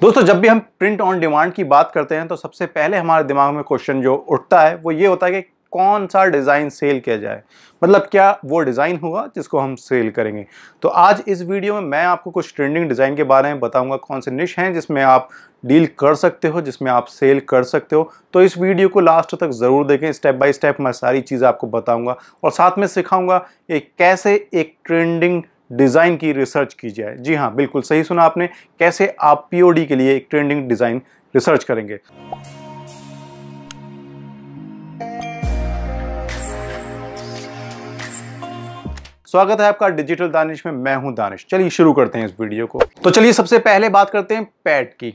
दोस्तों जब भी हम प्रिंट ऑन डिमांड की बात करते हैं तो सबसे पहले हमारे दिमाग में क्वेश्चन जो उठता है वो ये होता है कि कौन सा डिज़ाइन सेल किया जाए मतलब क्या वो डिज़ाइन होगा जिसको हम सेल करेंगे तो आज इस वीडियो में मैं आपको कुछ ट्रेंडिंग डिज़ाइन के बारे में बताऊंगा कौन से निश हैं जिसमें आप डील कर सकते हो जिसमें आप सेल कर सकते हो तो इस वीडियो को लास्ट तक ज़रूर देखें स्टेप बाय स्टेप मैं सारी चीज़ें आपको बताऊँगा और साथ में सिखाऊंगा कि कैसे एक ट्रेंडिंग डिज़ाइन की रिसर्च की जाए जी हाँ बिल्कुल सही सुना आपने कैसे आप पीओडी के लिए एक ट्रेंडिंग डिज़ाइन रिसर्च करेंगे स्वागत है आपका डिजिटल दानिश में मैं हूं दानिश चलिए शुरू करते हैं इस वीडियो को तो चलिए सबसे पहले बात करते हैं पैट की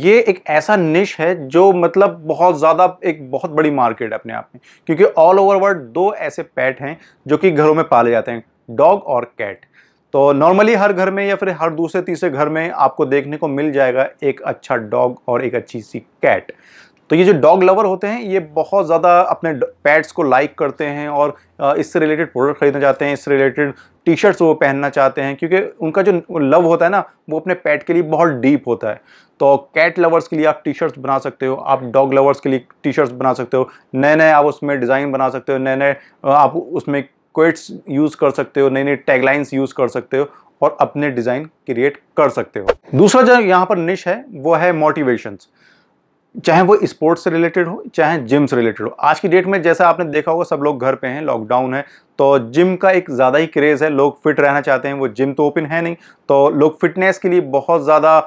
ये एक ऐसा निश है जो मतलब बहुत ज़्यादा एक बहुत बड़ी मार्केट है अपने आप में क्योंकि ऑल ओवर वर्ल्ड दो ऐसे पैट हैं जो कि घरों में पाले जाते हैं डॉग और कैट तो नॉर्मली हर घर में या फिर हर दूसरे तीसरे घर में आपको देखने को मिल जाएगा एक अच्छा डॉग और एक अच्छी सी कैट तो ये जो डॉग लवर होते हैं ये बहुत ज़्यादा अपने पैट्स को लाइक करते हैं और इससे रिलेटेड प्रोडक्ट खरीदना चाहते हैं इससे रिलेटेड टी शर्ट्स वो पहनना चाहते हैं क्योंकि उनका जो लव होता है ना वो अपने पैट के लिए बहुत डीप होता है तो कैट लवर्स के लिए आप टी शर्ट्स बना सकते हो आप डॉग लवर्स के लिए टी शर्ट्स बना सकते हो नए नए आप उसमें डिज़ाइन बना सकते हो नए नए आप उसमें क्वेट्स यूज़ कर सकते हो नई नई टैगलाइंस यूज़ कर सकते हो और अपने डिज़ाइन क्रिएट कर सकते हो दूसरा जो यहाँ पर निश है वो है मोटिवेशंस चाहे वो स्पोर्ट्स से रिलेटेड हो चाहे जिम से रिलेटेड हो आज की डेट में जैसा आपने देखा होगा सब लोग घर पे हैं लॉकडाउन है तो जिम का एक ज़्यादा ही क्रेज़ है लोग फिट रहना चाहते हैं वो जिम तो ओपन है नहीं तो लोग फिटनेस के लिए बहुत ज़्यादा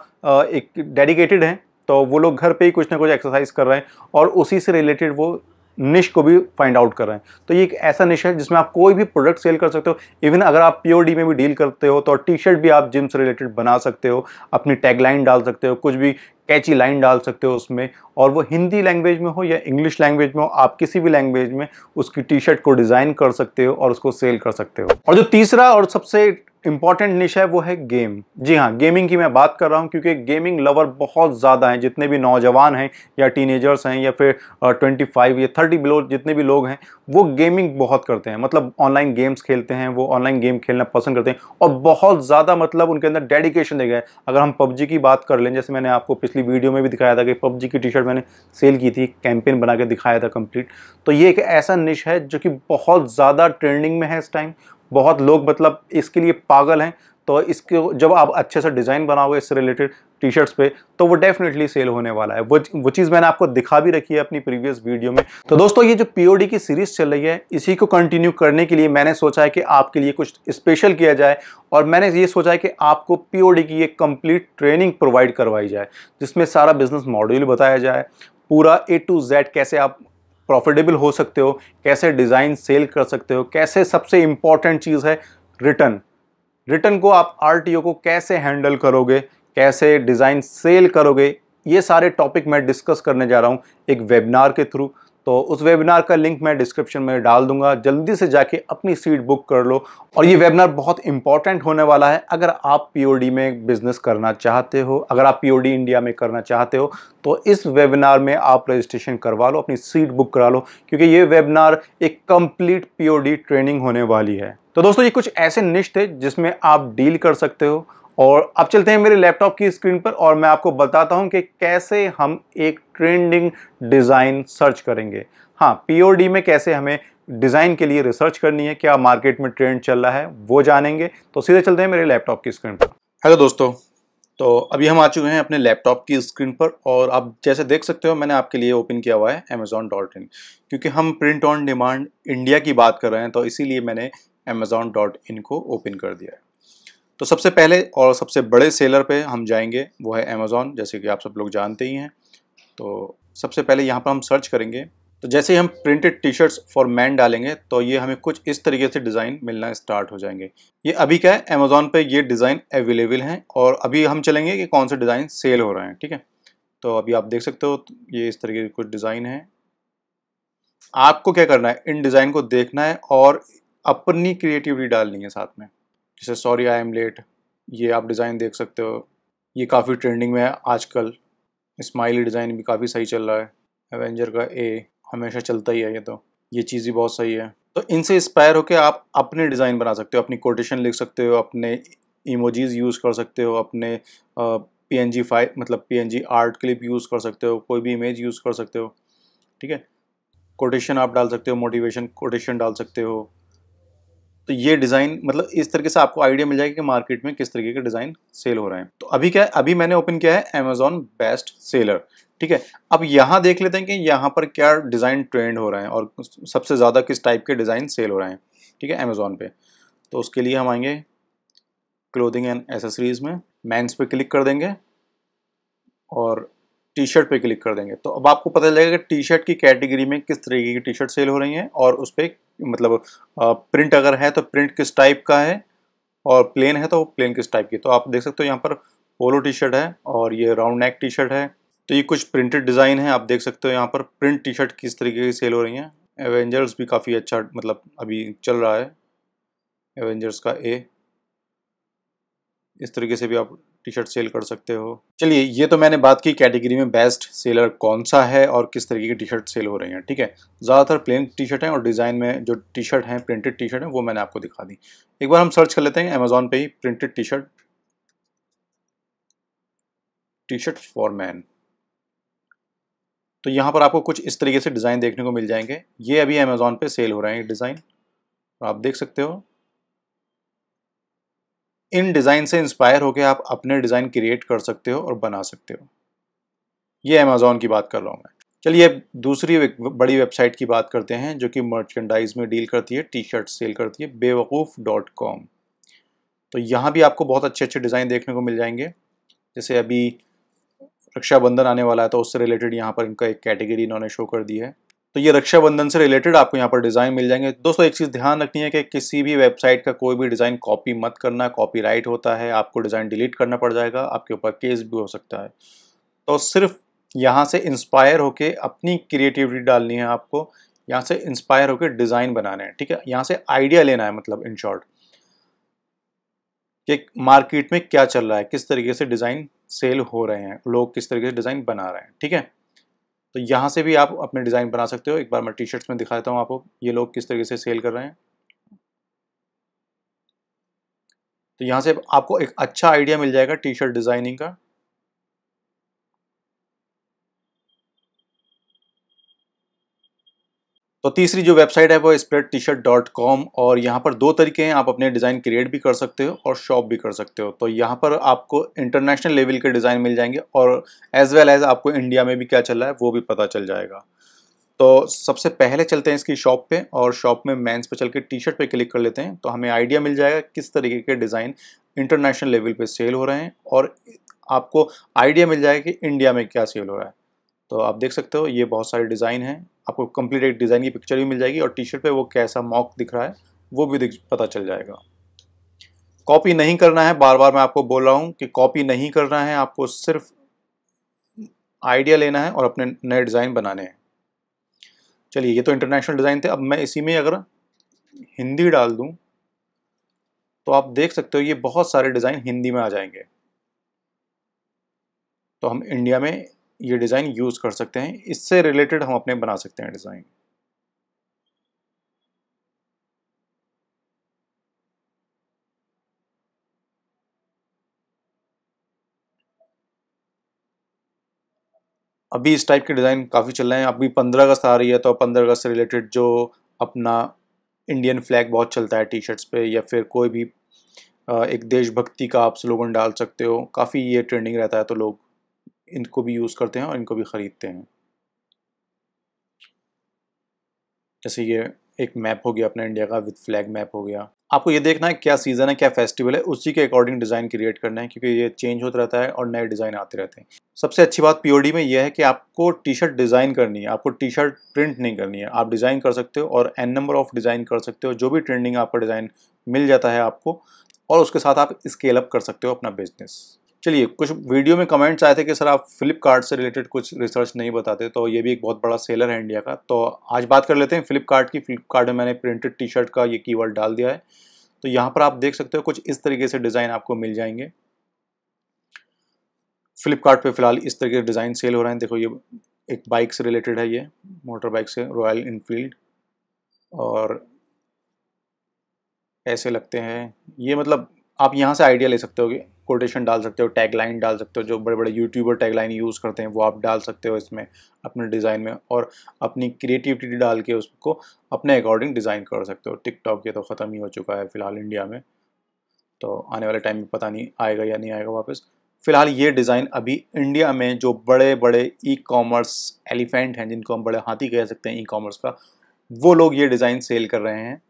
एक डेडिकेटेड हैं तो वो लोग घर पे ही कुछ ना कुछ एक्सरसाइज कर रहे हैं और उसी से रिलेटेड वो निश को भी फाइंड आउट कर रहे हैं तो ये एक ऐसा निश है जिसमें आप कोई भी प्रोडक्ट सेल कर सकते हो इवन अगर आप पीओडी में भी डील करते हो तो टी शर्ट भी आप जिम से रिलेटेड बना सकते हो अपनी टैगलाइन डाल सकते हो कुछ भी कैची लाइन डाल सकते हो उसमें और वो हिंदी लैंग्वेज में हो या इंग्लिश लैंग्वेज में हो आप किसी भी लैंग्वेज में उसकी टी शर्ट को डिज़ाइन कर सकते हो और उसको सेल कर सकते हो और जो तीसरा और सबसे इम्पॉर्टेंट निश है वो है गेम जी हाँ गेमिंग की मैं बात कर रहा हूँ क्योंकि गेमिंग लवर बहुत ज़्यादा हैं जितने भी नौजवान हैं या टीनेजर्स हैं या फिर ट्वेंटी फाइव या थर्टी बिलो जितने भी लोग हैं वो गेमिंग बहुत करते हैं मतलब ऑनलाइन गेम्स खेलते हैं वो ऑनलाइन गेम खेलना पसंद करते हैं और बहुत ज़्यादा मतलब उनके अंदर डेडिकेशन देखा है अगर हम पबजी की बात कर लें जैसे मैंने आपको पिछली वीडियो में भी दिखाया था कि पबजी की टी शर्ट मैंने सेल की थी कैंपेन बना के दिखाया था कंप्लीट तो ये एक ऐसा निश है जो कि बहुत ज़्यादा ट्रेंडिंग में है इस टाइम बहुत लोग मतलब इसके लिए पागल हैं तो इसके जब आप अच्छे से डिज़ाइन बनाओगे इससे रिलेटेड टी शर्ट्स पे तो वो डेफिनेटली सेल होने वाला है वो वो चीज़ मैंने आपको दिखा भी रखी है अपनी प्रीवियस वीडियो में तो दोस्तों ये जो पीओडी की सीरीज़ चल रही है इसी को कंटिन्यू करने के लिए मैंने सोचा है कि आपके लिए कुछ स्पेशल किया जाए और मैंने ये सोचा है कि आपको पी की एक कंप्लीट ट्रेनिंग प्रोवाइड करवाई जाए जिसमें सारा बिजनेस मॉड्यूल बताया जाए पूरा ए टू जेड कैसे आप प्रॉफिटेबल हो सकते हो कैसे डिज़ाइन सेल कर सकते हो कैसे सबसे इम्पॉर्टेंट चीज़ है रिटर्न रिटर्न को आप आर को कैसे हैंडल करोगे कैसे डिज़ाइन सेल करोगे ये सारे टॉपिक मैं डिस्कस करने जा रहा हूँ एक वेबिनार के थ्रू तो उस वेबिनार का लिंक मैं डिस्क्रिप्शन में डाल दूंगा जल्दी से जाके अपनी सीट बुक कर लो और ये वेबिनार बहुत इंपॉर्टेंट होने वाला है अगर आप पीओडी में बिजनेस करना चाहते हो अगर आप पीओडी इंडिया में करना चाहते हो तो इस वेबिनार में आप रजिस्ट्रेशन करवा लो अपनी सीट बुक करा लो क्योंकि ये वेबिनार एक कंप्लीट पी ट्रेनिंग होने वाली है तो दोस्तों ये कुछ ऐसे निश्च थे जिसमें आप डील कर सकते हो और अब चलते हैं मेरे लैपटॉप की स्क्रीन पर और मैं आपको बताता हूं कि कैसे हम एक ट्रेंडिंग डिज़ाइन सर्च करेंगे हाँ पी में कैसे हमें डिज़ाइन के लिए रिसर्च करनी है क्या मार्केट में ट्रेंड चल रहा है वो जानेंगे तो सीधे चलते हैं मेरे लैपटॉप की स्क्रीन पर हेलो दोस्तों तो अभी हम आ चुके हैं अपने लैपटॉप की स्क्रीन पर और आप जैसे देख सकते हो मैंने आपके लिए ओपन किया हुआ है अमेज़ॉन डॉट इन क्योंकि हम प्रिंट ऑन डिमांड इंडिया की बात कर रहे हैं तो इसीलिए मैंने अमेजोन डॉट इन को ओपन कर दिया है तो सबसे पहले और सबसे बड़े सेलर पे हम जाएंगे वो है अमेज़ोन जैसे कि आप सब लोग जानते ही हैं तो सबसे पहले यहाँ पर हम सर्च करेंगे तो जैसे ही हम printed T shirts for man डालेंगे तो ये हमें कुछ इस तरीके से डिज़ाइन मिलना स्टार्ट हो जाएंगे ये अभी क्या है अमेज़ोन पे ये डिज़ाइन अवेलेबल हैं और अभी हम चलेंगे कि कौन से डिज़ाइन सेल हो रहे हैं ठीक है तो अभी आप देख सकते हो ये इस तरीके के कुछ डिज़ाइन हैं आपको क्या करना है इन डिज़ाइन को देखना है और अपनी क्रिएटिविटी डालनी है साथ में जैसे सॉरी आई एम लेट ये आप डिज़ाइन देख सकते हो ये काफ़ी ट्रेंडिंग में है आजकल स्माइली डिज़ाइन भी काफ़ी सही चल रहा है एवेंजर का ए हमेशा चलता ही है ये तो ये चीज़ भी बहुत सही है तो इनसे इंस्पायर होकर आप अपने डिज़ाइन बना सकते हो अपनी कोटेशन लिख सकते हो अपने इमोजीज यूज़ कर सकते हो अपने पी एन जी फाइल मतलब P N G art clip use कर सकते हो कोई भी इमेज यूज़ कर सकते हो ठीक है कोटेशन आप डाल सकते हो मोटिवेशन कोटेशन डाल सकते हो तो ये डिज़ाइन मतलब इस तरीके से आपको आइडिया मिल जाएगा कि मार्केट में किस तरीके के डिज़ाइन सेल हो रहे हैं तो अभी क्या है अभी मैंने ओपन किया है अमेजोन बेस्ट सेलर ठीक है अब यहाँ देख लेते हैं कि यहाँ पर क्या डिज़ाइन ट्रेंड हो रहे हैं और सबसे ज़्यादा किस टाइप के डिज़ाइन सेल हो रहे हैं ठीक है अमेजोन पे तो उसके लिए हम आएंगे क्लोथिंग एंड एसेसरीज़ में मैंस पे क्लिक कर देंगे और टी शर्ट पर क्लिक कर देंगे तो अब आपको पता चलेगा कि टी शर्ट की कैटेगरी में किस तरीके की टी शर्ट सेल हो रही हैं और उस पर मतलब प्रिंट अगर है तो प्रिंट किस टाइप का है और प्लेन है तो प्लेन किस टाइप की तो आप देख सकते हो यहाँ पर पोलो टी शर्ट है और ये राउंड नेक टी शर्ट है तो ये कुछ प्रिंटेड डिज़ाइन है आप देख सकते हो यहाँ पर प्रिंट टी शर्ट किस तरीके की सेल हो रही हैं एवेंजर्स भी काफ़ी अच्छा मतलब अभी चल रहा है एवेंजर्स का ए इस तरीके से भी आप टी शर्ट सेल कर सकते हो चलिए ये तो मैंने बात की कैटेगरी में बेस्ट सेलर कौन सा है और किस तरीके की टी शर्ट सेल हो रही हैं ठीक है ज़्यादातर प्लेन टी शर्ट हैं और डिज़ाइन में जो टी शर्ट हैं प्रिंटेड टी शर्ट हैं वो मैंने आपको दिखा दी एक बार हम सर्च कर लेते हैं अमेज़ोन पर ही printed T shirt T shirt for man तो यहाँ पर आपको कुछ इस तरीके से डिज़ाइन देखने को मिल जाएंगे ये अभी अमेज़ोन पर सेल हो रहे हैं डिज़ाइन आप देख सकते हो इन डिज़ाइन से इंस्पायर होकर आप अपने डिज़ाइन क्रिएट कर सकते हो और बना सकते हो ये अमेज़ोन की बात कर रहा हूँ मैं चलिए अब दूसरी बड़ी वेबसाइट की बात करते हैं जो कि मर्चेंडाइज में डील करती है टी शर्ट सेल करती है बेवकूफ़ डॉट कॉम तो यहाँ भी आपको बहुत अच्छे अच्छे डिज़ाइन देखने को मिल जाएंगे जैसे अभी रक्षाबंधन आने वाला है तो उससे रिलेटेड यहाँ पर इनका एक कैटेगरी इन्होंने शो कर दी है तो ये रक्षाबंधन से रिलेटेड आपको यहाँ पर डिज़ाइन मिल जाएंगे दोस्तों एक चीज़ ध्यान रखनी है कि किसी भी वेबसाइट का कोई भी डिज़ाइन कॉपी मत करना कॉपी होता है आपको डिज़ाइन डिलीट करना पड़ जाएगा आपके ऊपर केस भी हो सकता है तो सिर्फ यहाँ से इंस्पायर होके अपनी क्रिएटिविटी डालनी है आपको यहाँ से इंस्पायर होकर डिज़ाइन बनाना है ठीक है यहाँ से आइडिया लेना है मतलब इन शॉर्ट कि मार्केट में क्या चल रहा है किस तरीके से डिज़ाइन सेल हो रहे हैं लोग किस तरीके से डिज़ाइन बना रहे हैं ठीक है तो यहाँ से भी आप अपने डिज़ाइन बना सकते हो एक बार मैं टी शर्ट्स में दिखाता हूँ आपको ये लोग किस तरीके से सेल कर रहे हैं तो यहाँ से आपको एक अच्छा आइडिया मिल जाएगा टी शर्ट डिज़ाइनिंग का तो तीसरी जो वेबसाइट है वो spread T shirt dot com और यहाँ पर दो तरीके हैं आप अपने डिज़ाइन क्रिएट भी कर सकते हो और शॉप भी कर सकते हो तो यहाँ पर आपको इंटरनेशनल लेवल के डिज़ाइन मिल जाएंगे और एज वेल एज़ आपको इंडिया में भी क्या चल रहा है वो भी पता चल जाएगा तो सबसे पहले चलते हैं इसकी शॉप पे और शॉप में मैंस पे चल के टी शर्ट पर क्लिक कर लेते हैं तो हमें आइडिया मिल जाएगा किस तरीके के डिज़ाइन इंटरनेशनल लेवल पर सेल हो रहे हैं और आपको आइडिया मिल जाएगा कि इंडिया में क्या सेल हो रहा है तो आप देख सकते हो ये बहुत सारे डिज़ाइन हैं आपको कंप्लीट एक डिज़ाइन की पिक्चर भी मिल जाएगी और टी शर्ट पर वो कैसा मॉक दिख रहा है वो भी पता चल जाएगा कॉपी नहीं करना है बार बार मैं आपको बोल रहा हूँ कि कॉपी नहीं करना है आपको सिर्फ आइडिया लेना है और अपने नए डिज़ाइन बनाने हैं चलिए ये तो इंटरनेशनल डिज़ाइन थे अब मैं इसी में अगर हिंदी डाल दूँ तो आप देख सकते हो ये बहुत सारे डिज़ाइन हिंदी में आ जाएंगे तो हम इंडिया में ये डिज़ाइन यूज़ कर सकते हैं इससे रिलेटेड हम अपने बना सकते हैं डिज़ाइन अभी इस टाइप के डिज़ाइन काफ़ी चल रहे हैं अभी पंद्रह अगस्त आ रही है तो पंद्रह अगस्त से रिलेटेड जो अपना इंडियन फ्लैग बहुत चलता है टी शर्ट्स पे या फिर कोई भी एक देशभक्ति का आप स्लोगन डाल सकते हो काफ़ी ये ट्रेंडिंग रहता है तो लोग इनको भी यूज़ करते हैं और इनको भी ख़रीदते हैं जैसे ये एक मैप हो गया अपने इंडिया का विद फ्लैग मैप हो गया आपको ये देखना है क्या सीज़न है क्या फेस्टिवल है उसी के अकॉर्डिंग डिज़ाइन क्रिएट करना है क्योंकि ये चेंज होता रहता है और नए डिज़ाइन आते रहते हैं सबसे अच्छी बात पीओडी में यह है कि आपको टी शर्ट डिज़ाइन करनी है आपको टी शर्ट प्रिंट नहीं करनी है आप डिज़ाइन कर सकते हो और एन नंबर ऑफ डिज़ाइन कर सकते हो जो भी ट्रेंडिंग आपका डिज़ाइन मिल जाता है आपको और उसके साथ आप स्केल अप कर सकते हो अपना बिजनेस चलिए कुछ वीडियो में कमेंट्स आए थे कि सर आप फ्लिपकार्ट से रिलेटेड कुछ रिसर्च नहीं बताते तो ये भी एक बहुत बड़ा सेलर है इंडिया का तो आज बात कर लेते हैं फ्लिपकार्ट की फ्लिपकार्ट में मैंने प्रिंटेड टी शर्ट का ये कीवर्ड डाल दिया है तो यहाँ पर आप देख सकते हो कुछ इस तरीके से डिज़ाइन आपको मिल जाएंगे फ्लिपकार्ट फिलहाल इस तरीके के डिज़ाइन सेल हो रहे हैं देखो ये एक बाइक से रिलेटेड है ये मोटर बाइक से रॉयल इनफील्ड और ऐसे लगते हैं ये मतलब आप यहाँ से आइडिया ले सकते कि कोटेशन डाल सकते हो टैग लाइन डाल सकते हो जो बड़े बड़े यूट्यूबर टैग लाइन यूज़ करते हैं वो आप डाल सकते हो इसमें अपने डिज़ाइन में और अपनी क्रिएटिविटी डाल के उसको अपने अकॉर्डिंग डिज़ाइन कर सकते हो टिकटॉक ये तो ख़त्म ही हो चुका है फ़िलहाल इंडिया में तो आने वाले टाइम में पता नहीं आएगा या नहीं आएगा वापस फिलहाल ये डिज़ाइन अभी इंडिया में जो बड़े बड़े ई कॉमर्स एलिफेंट हैं जिनको हम बड़े हाथी कह सकते हैं ई कॉमर्स का वो लोग ये डिज़ाइन सेल कर रहे हैं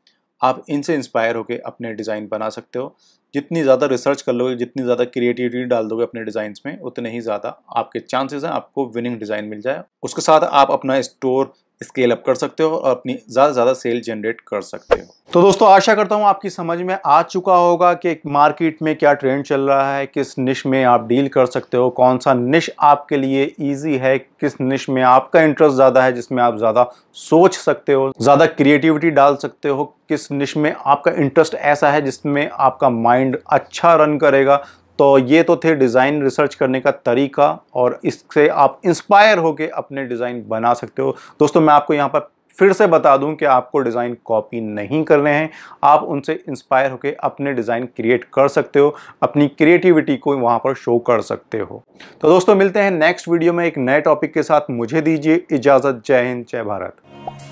आप इनसे इंस्पायर होकर अपने डिज़ाइन बना सकते हो जितनी ज़्यादा रिसर्च कर लोगे जितनी ज़्यादा क्रिएटिविटी डाल दोगे अपने डिज़ाइन में उतने ही ज़्यादा आपके चांसेस हैं आपको विनिंग डिज़ाइन मिल जाए उसके साथ आप अपना स्टोर स्केल अप कर सकते हो और अपनी ज़्यादा से ज़्यादा सेल जनरेट कर सकते हो तो दोस्तों आशा करता हूँ आपकी समझ में आ चुका होगा कि मार्केट में क्या ट्रेंड चल रहा है किस निश में आप डील कर सकते हो कौन सा निश आपके लिए इजी है किस निश में आपका इंटरेस्ट ज़्यादा है जिसमें आप ज़्यादा सोच सकते हो ज़्यादा क्रिएटिविटी डाल सकते हो किस निश में आपका इंटरेस्ट ऐसा है जिसमें आपका माइंड अच्छा रन करेगा तो ये तो थे डिज़ाइन रिसर्च करने का तरीका और इससे आप इंस्पायर होकर अपने डिज़ाइन बना सकते हो दोस्तों मैं आपको यहाँ पर फिर से बता दूं कि आपको डिज़ाइन कॉपी नहीं कर रहे हैं आप उनसे इंस्पायर होकर अपने डिज़ाइन क्रिएट कर सकते हो अपनी क्रिएटिविटी को वहाँ पर शो कर सकते हो तो दोस्तों मिलते हैं नेक्स्ट वीडियो में एक नए टॉपिक के साथ मुझे दीजिए इजाज़त जय हिंद जय भारत